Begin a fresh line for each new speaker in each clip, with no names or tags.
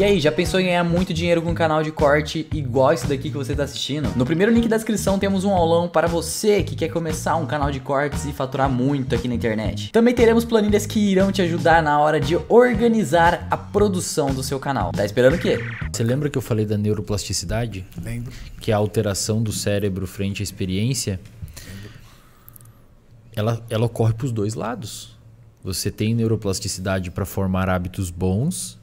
E aí, já pensou em ganhar muito dinheiro com um canal de corte igual esse daqui que você está assistindo? No primeiro link da descrição temos um aulão para você que quer começar um canal de cortes e faturar muito aqui na internet. Também teremos planilhas que irão te ajudar na hora de organizar a produção do seu canal. Tá esperando o quê? Você lembra que eu falei da neuroplasticidade? Lembro. Que é a alteração do cérebro frente à experiência? Lembro. Ela, ela ocorre para os dois lados. Você tem neuroplasticidade para formar hábitos bons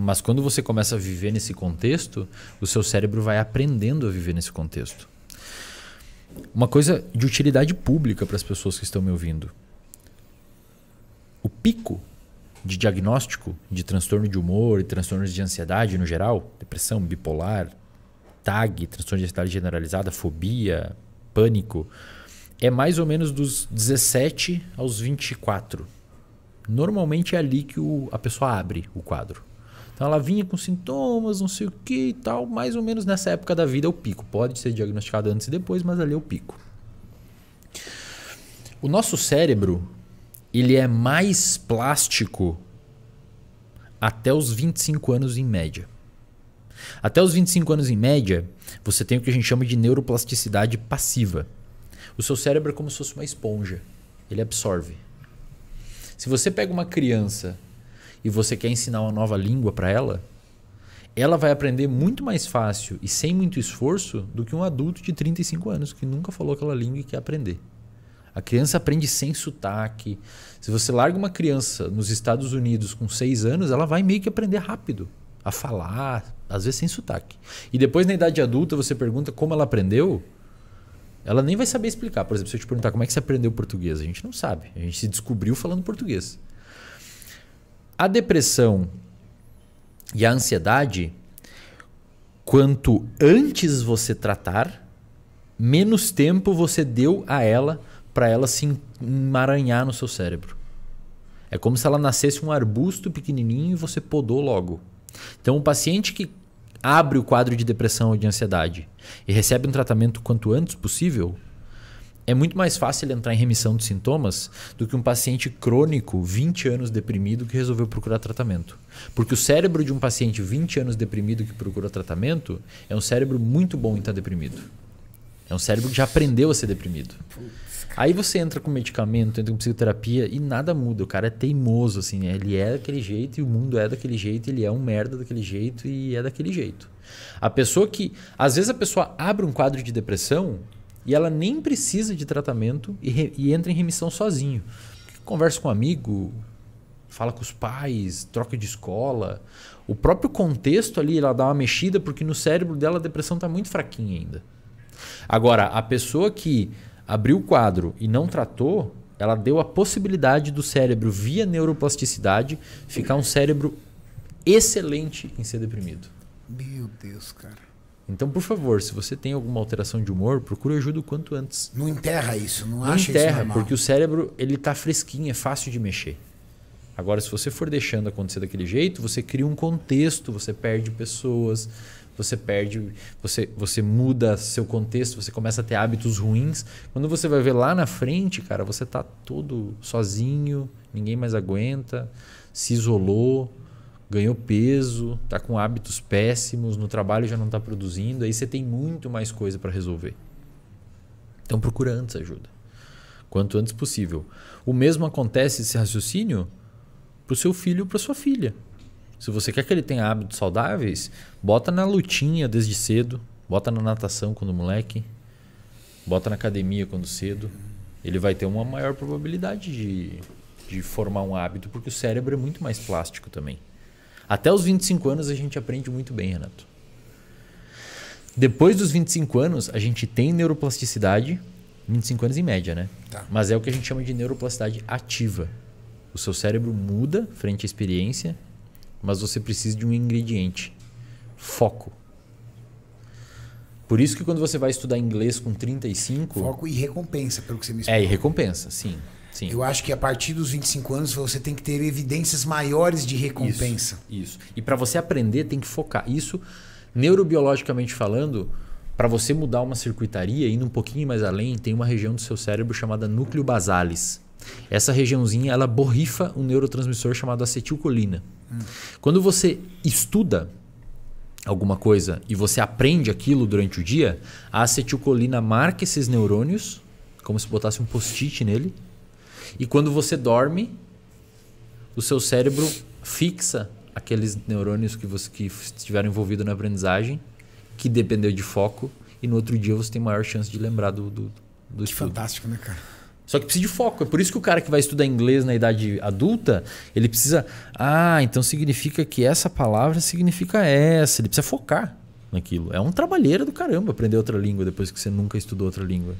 mas quando você começa a viver nesse contexto, o seu cérebro vai aprendendo a viver nesse contexto. Uma coisa de utilidade pública para as pessoas que estão me ouvindo. O pico de diagnóstico de transtorno de humor e transtornos de ansiedade no geral, depressão, bipolar, TAG, transtorno de ansiedade generalizada, fobia, pânico, é mais ou menos dos 17 aos 24. Normalmente é ali que o, a pessoa abre o quadro. Então ela vinha com sintomas, não sei o que e tal, mais ou menos nessa época da vida é o pico. Pode ser diagnosticado antes e depois, mas ali é o pico. O nosso cérebro, ele é mais plástico até os 25 anos em média. Até os 25 anos em média, você tem o que a gente chama de neuroplasticidade passiva. O seu cérebro é como se fosse uma esponja, ele absorve. Se você pega uma criança e você quer ensinar uma nova língua para ela, ela vai aprender muito mais fácil e sem muito esforço do que um adulto de 35 anos que nunca falou aquela língua e quer aprender. A criança aprende sem sotaque. Se você larga uma criança nos Estados Unidos com 6 anos, ela vai meio que aprender rápido a falar, às vezes sem sotaque. E depois na idade adulta você pergunta como ela aprendeu, ela nem vai saber explicar. Por exemplo, se eu te perguntar como é que você aprendeu português, a gente não sabe. A gente se descobriu falando português a depressão e a ansiedade, quanto antes você tratar, menos tempo você deu a ela para ela se emaranhar no seu cérebro. É como se ela nascesse um arbusto pequenininho e você podou logo. Então, o paciente que abre o quadro de depressão ou de ansiedade e recebe um tratamento quanto antes possível, é muito mais fácil ele entrar em remissão dos sintomas do que um paciente crônico, 20 anos deprimido, que resolveu procurar tratamento. Porque o cérebro de um paciente 20 anos deprimido que procura tratamento é um cérebro muito bom em estar tá deprimido. É um cérebro que já aprendeu a ser deprimido. Aí você entra com medicamento, entra com psicoterapia e nada muda. O cara é teimoso, assim, né? ele é daquele jeito e o mundo é daquele jeito, ele é um merda daquele jeito e é daquele jeito. A pessoa que. Às vezes a pessoa abre um quadro de depressão e ela nem precisa de tratamento e, re, e entra em remissão sozinho. Conversa com um amigo, fala com os pais, troca de escola. O próprio contexto ali, ela dá uma mexida, porque no cérebro dela a depressão está muito fraquinha ainda. Agora, a pessoa que abriu o quadro e não tratou, ela deu a possibilidade do cérebro, via neuroplasticidade, ficar um cérebro excelente em ser deprimido. Meu Deus, cara. Então, por favor, se você tem alguma alteração de humor, procure ajuda o quanto antes. Não enterra isso, não, não acha enterra, isso normal. porque o cérebro ele está fresquinho, é fácil de mexer. Agora, se você for deixando acontecer daquele jeito, você cria um contexto, você perde pessoas, você perde, você, você muda seu contexto, você começa a ter hábitos ruins. Quando você vai ver lá na frente, cara, você tá todo sozinho, ninguém mais aguenta, se isolou ganhou peso, está com hábitos péssimos, no trabalho já não está produzindo, aí você tem muito mais coisa para resolver. Então procura antes ajuda. Quanto antes possível. O mesmo acontece esse raciocínio para o seu filho ou para sua filha. Se você quer que ele tenha hábitos saudáveis, bota na lutinha desde cedo, bota na natação quando moleque, bota na academia quando cedo. Ele vai ter uma maior probabilidade de, de formar um hábito, porque o cérebro é muito mais plástico também. Até os 25 anos a gente aprende muito bem, Renato. Depois dos 25 anos, a gente tem neuroplasticidade, 25 anos em média, né? Tá. Mas é o que a gente chama de neuroplasticidade ativa. O seu cérebro muda frente à experiência, mas você precisa de um ingrediente: foco. Por isso que quando você vai estudar inglês com 35. Foco e recompensa, pelo que você me explica. É, e recompensa, sim. Sim. Eu acho que a partir dos 25 anos você tem que ter evidências maiores de recompensa. Isso. isso. E para você aprender, tem que focar. Isso, neurobiologicamente falando, para você mudar uma circuitaria, indo um pouquinho mais além, tem uma região do seu cérebro chamada núcleo basalis. Essa regiãozinha ela borrifa um neurotransmissor chamado acetilcolina. Hum. Quando você estuda alguma coisa e você aprende aquilo durante o dia, a acetilcolina marca esses neurônios, como se botasse um post-it nele, e quando você dorme, o seu cérebro fixa aqueles neurônios que, você, que estiveram envolvidos na aprendizagem, que dependeu de foco, e no outro dia você tem maior chance de lembrar do, do, do que estudo. fantástico, né, cara? Só que precisa de foco. É por isso que o cara que vai estudar inglês na idade adulta, ele precisa. Ah, então significa que essa palavra significa essa. Ele precisa focar naquilo. É um trabalheiro do caramba aprender outra língua depois que você nunca estudou outra língua.